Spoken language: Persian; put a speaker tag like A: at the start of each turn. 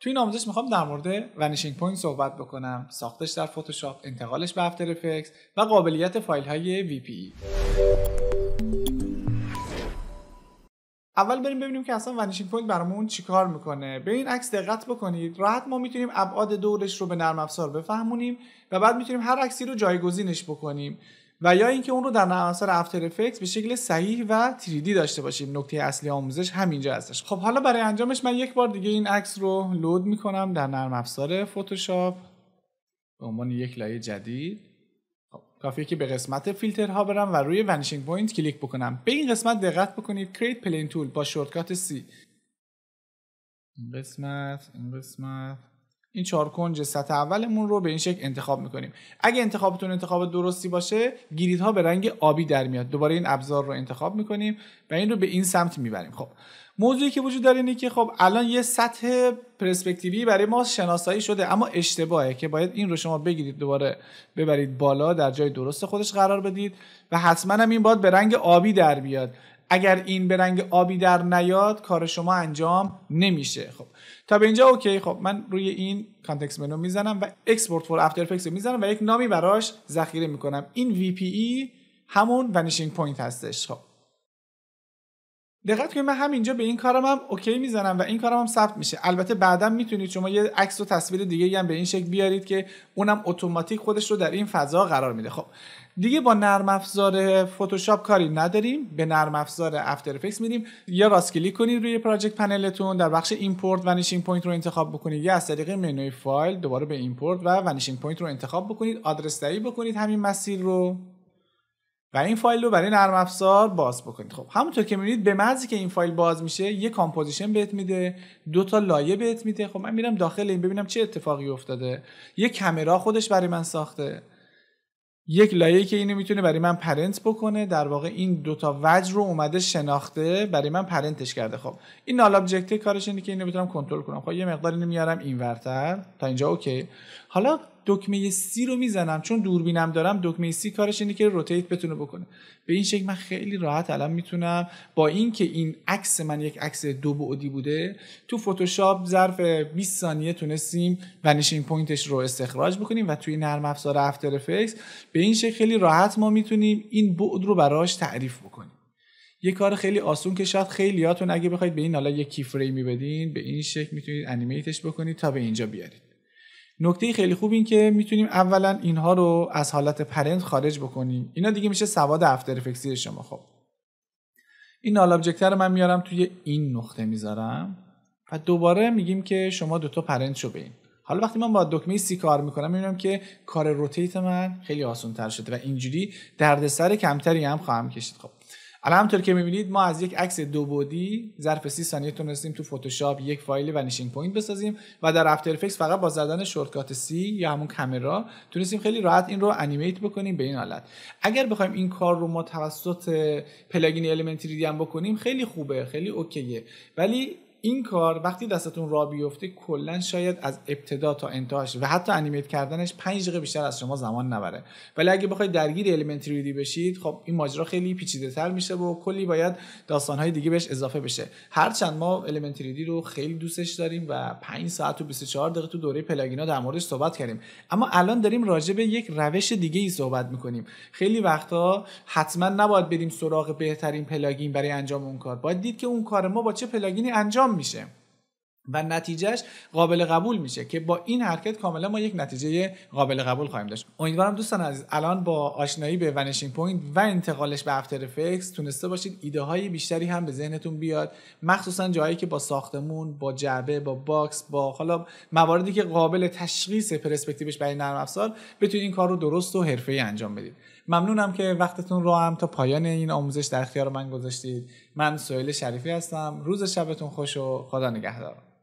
A: توی این آموزش میخوام در مورد ونیشینگ پوینت صحبت بکنم ساختش در فتوشاپ انتقالش به افتر افکس و قابلیت فایل های ای e. اول بریم ببینیم که اصلا ونیشینگ پوینت برامون چیکار میکنه به این عکس دقت بکنید راحت ما میتونیم ابعاد دورش رو به نرم افزار بفهمونیم و بعد میتونیم هر عکسی رو جایگزینش بکنیم و یا اینکه اون رو در نرمافزار افتر افکت به شکل صحیح و تریدی داشته باشیم نکته اصلی آموزش همینجا هستش خب حالا برای انجامش من یک بار دیگه این عکس رو لود میکنم در نرم افزار فتوشاپ به عنوان یک لایه جدید خب. کافیه که به قسمت فیلترها برم و روی ونیشینگ پوینت کلیک بکنم به این قسمت دقت بکنید کریت پلین تول با شورتکات C این قسمت این قسمت این چهار کنج سطح اولمون رو به این شکل انتخاب میکنیم اگه انتخابتون انتخاب درستی باشه گیریدها ها به رنگ آبی در میاد دوباره این ابزار رو انتخاب میکنیم و این رو به این سمت میبریم خب موضوعی که وجود داره اینه که خب الان یه سطح پرسپکتیوی برای ما شناسایی شده اما اشتباهه که باید این رو شما بگیرید دوباره ببرید بالا در جای درست خودش قرار بدید و حتما هم این باید به رنگ آبی در بیاد اگر این به رنگ آبی در نیاد کار شما انجام نمیشه خب تا به اینجا اوکی خب من روی این کانتکست منو میزنم و اکسپورت فور افتر افکتس میزنم و یک نامی براش ذخیره میکنم این VPE همون ونیشینگ پوینت هستش خب دقت کنید من همینجا به این کارم هم اوکی میزنم و این کارم هم ثبت میشه البته بعدا میتونید شما یه عکس و تصویر دیگه هم به این شکل بیارید که اونم اتوماتیک خودش رو در این فضا قرار میده خب دیگه با نرم افزار فتوشاپ کاری نداریم به نرم افزار افتر میدیم میریم یا راست کلیک کنید روی پراجکت پنلتون در بخش ایمپورت ونیشینگ پوینت رو انتخاب بکنید یا از طریق منوی فایل دوباره به ایمپورت و ونیشینگ پوینت رو انتخاب بکنید آدرس بکنید همین مسیر رو این فایل رو برای نرم افزار باز بکنید خب همونطور که میبینید به مرزی که این فایل باز میشه یه کامپوزیشن بهت میده دو تا لایه بهت میده خب من میرم داخل این ببینم چه اتفاقی افتاده یه کمرا خودش برای من ساخته یک لایه که اینو میتونه برای من پرنت بکنه در واقع این دوتا وجه رو اومده شناخته برای من پرنتش کرده خب این نال ابجکت کارش اینه که اینو بتونم کنترل کنم خب یه مقدار اینو میارم اینورتر تا اینجا اوکی حالا دکمه سی رو میزنم چون دوربینم دارم دکمه سی کارش اینه که روتیت بتونه بکنه به این شکل من خیلی راحت الان میتونم با اینکه این عکس من یک عکس دو بعدی بوده تو فتوشاپ ظرف 20 ثانیه تونستیم ونیشینگ پوینتش رو استخراج بکنیم و توی نرم افزار افتر افکس به این شکل خیلی راحت ما میتونیم این بعد رو براش تعریف بکنیم یه کار خیلی آسون که شاید خیلیاتون اگه بخواید به این حالا یه کی فریمی بدین به این شکل میتونید انیمیتش بکنید تا به اینجا بیارید نکته خیلی خوب این که میتونیم اولا اینها رو از حالت پرنت خارج بکنیم اینا دیگه میشه سواد افتر افکسی شما خب این نال رو من میارم توی این نقطه میذارم و دوباره میگیم که شما دوتا پرنت شو بین حالا وقتی من با دکمه سی کار میکنم میبینم که کار روتیت من خیلی آسان تر شده و اینجوری دردسر کمتری هم خواهم کشید خب حالا همطور که میبینید ما از یک عکس دو بودی ظرف سی ثانیه تونستیم تو فتوشاپ یک فایل ونیشینگ پوینت بسازیم و در افتر افکس فقط با زدن شورتکات سی یا همون کامرا تونستیم خیلی راحت این رو انیمیت بکنیم به این حالت اگر بخوایم این کار رو ما توسط پلاگین المنتری هم بکنیم خیلی خوبه خیلی اوکیه ولی این کار وقتی دستتون را بیفته کلا شاید از ابتدا تا انتهاش و حتی انیمیت کردنش 5 دقیقه بیشتر از شما زمان نبره ولی اگه بخواید درگیر المنت ریدی بشید خب این ماجرا خیلی پیچیده تر میشه و کلی باید داستانهای دیگه بهش اضافه بشه هرچند ما المنت ریدی رو خیلی دوستش داریم و 5 ساعت و 24 دقیقه تو دوره پلاگینا در موردش صحبت کردیم اما الان داریم راجع به یک روش دیگه ای صحبت میکنیم خیلی وقتا حتما نباید بریم سراغ بهترین پلاگین برای انجام اون کار باید دید که اون کار ما با چه پلاگینی انجام میشه و نتیجهش قابل قبول میشه که با این حرکت کاملا ما یک نتیجه قابل قبول خواهیم داشت امیدوارم دوستان عزیز الان با آشنایی به ونشینگ پوینت و انتقالش به افتر فکس تونسته باشید ایده های بیشتری هم به ذهنتون بیاد مخصوصا جایی که با ساختمون با جعبه با باکس با حالا مواردی که قابل تشخیص پرسپکتیوش برای نرم افزار بتونید این کار رو درست و ای انجام بدید ممنونم که وقتتون رو هم تا پایان این آموزش در اختیار من گذاشتید من سویل شریفی هستم روز شبتون خوش و خدا نگهدار